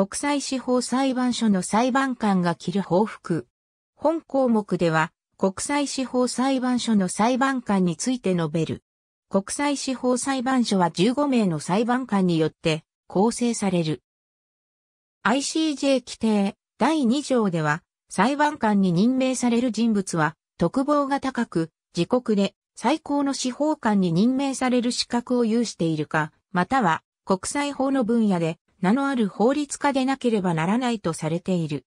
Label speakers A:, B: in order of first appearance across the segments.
A: 国際司法裁判所の裁判官が着る報復。本項目では、国際司法裁判所の裁判官について述べる。国際司法裁判所は15名の裁判官によって構成される。ICJ 規定第2条では、裁判官に任命される人物は、特防が高く、自国で最高の司法官に任命される資格を有しているか、または国際法の分野で名のある法律家でなければならないとされている。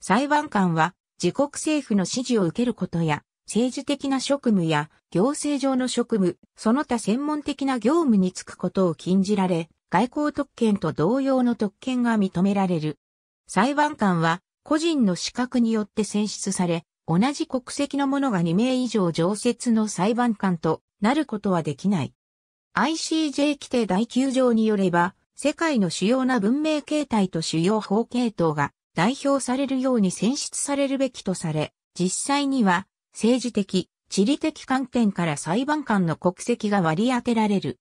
A: 裁判官は自国政府の指示を受けることや、政治的な職務や行政上の職務、その他専門的な業務に就くことを禁じられ、外交特権と同様の特権が認められる。裁判官は個人の資格によって選出され、同じ国籍の者が2名以上常設の裁判官となることはできない。ICJ 規定第9条によれば、世界の主要な文明形態と主要法系統が代表されるように選出されるべきとされ、実際には政治的、地理的観点から裁判官の国籍が割り当てられる。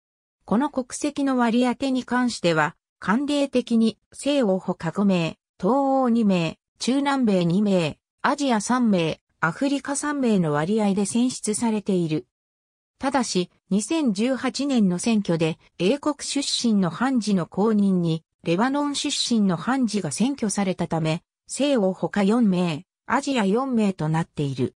A: この国籍の割り当てに関しては、慣例的に西欧か5名、東欧2名、中南米2名、アジア3名、アフリカ3名の割合で選出されている。ただし、2018年の選挙で英国出身の判事の公認にレバノン出身の判事が選挙されたため、西欧他4名、アジア4名となっている。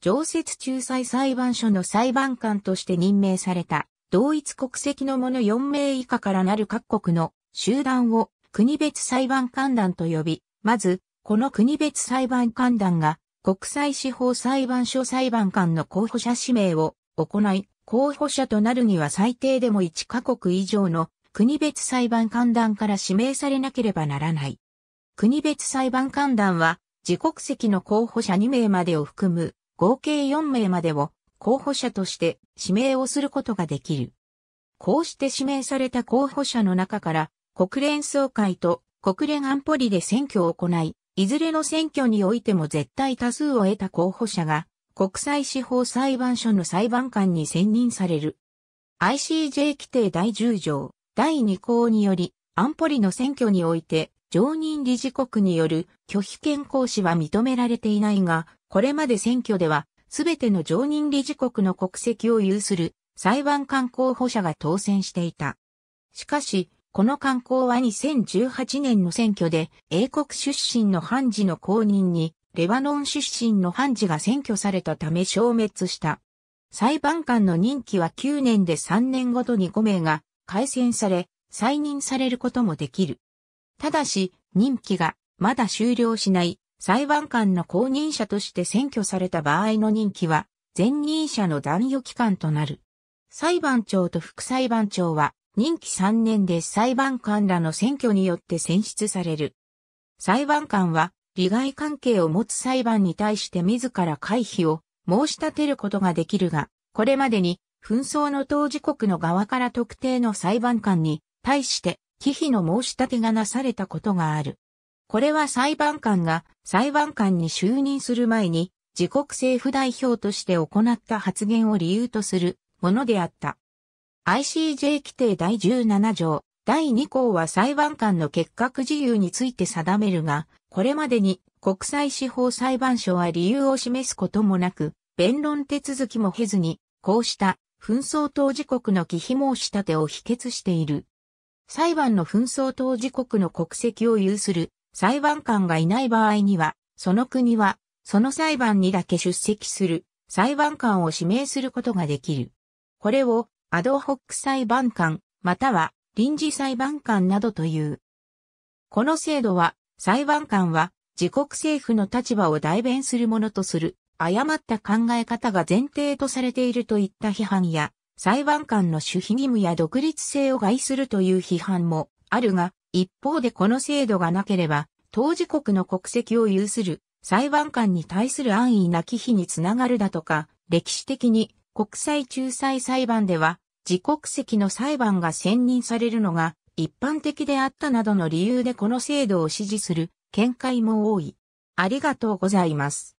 A: 常設仲裁裁判所の裁判官として任命された同一国籍の者4名以下からなる各国の集団を国別裁判官団と呼び、まず、この国別裁判官団が国際司法裁判所裁判官の候補者指名を行い、候補者となるには最低でも1カ国以上の国別裁判官団から指名されなければならない。国別裁判官団は、自国籍の候補者2名までを含む合計4名までを候補者として指名をすることができる。こうして指名された候補者の中から国連総会と国連安保理で選挙を行い、いずれの選挙においても絶対多数を得た候補者が国際司法裁判所の裁判官に選任される。ICJ 規定第10条、第2項により、安保理の選挙において、常任理事国による拒否権行使は認められていないが、これまで選挙では、すべての常任理事国の国籍を有する裁判官候補者が当選していた。しかし、この慣行は2018年の選挙で英国出身の判事の公認にレバノン出身の判事が占拠されたため消滅した。裁判官の任期は9年で3年ごとに5名が改選され、再任されることもできる。ただし、任期がまだ終了しない裁判官の公認者として選挙された場合の任期は、前任者の断与期間となる。裁判長と副裁判長は、任期3年で裁判官らの選挙によって選出される。裁判官は、利害関係を持つ裁判に対して自ら回避を申し立てることができるが、これまでに紛争の当事国の側から特定の裁判官に対して忌避の申し立てがなされたことがある。これは裁判官が裁判官に就任する前に自国政府代表として行った発言を理由とするものであった。ICJ 規定第17条第2項は裁判官の結核自由について定めるが、これまでに国際司法裁判所は理由を示すこともなく、弁論手続きも経ずに、こうした紛争当事国の忌避申し立てを否決している。裁判の紛争当事国の国籍を有する裁判官がいない場合には、その国は、その裁判にだけ出席する裁判官を指名することができる。これをアドホック裁判官、または臨時裁判官などという。この制度は、裁判官は自国政府の立場を代弁するものとする、誤った考え方が前提とされているといった批判や、裁判官の守秘義務や独立性を害するという批判もあるが、一方でこの制度がなければ、当事国の国籍を有する裁判官に対する安易な忌避につながるだとか、歴史的に国際仲裁裁判では自国籍の裁判が選任されるのが一般的であったなどの理由でこの制度を支持する見解も多い。ありがとうございます。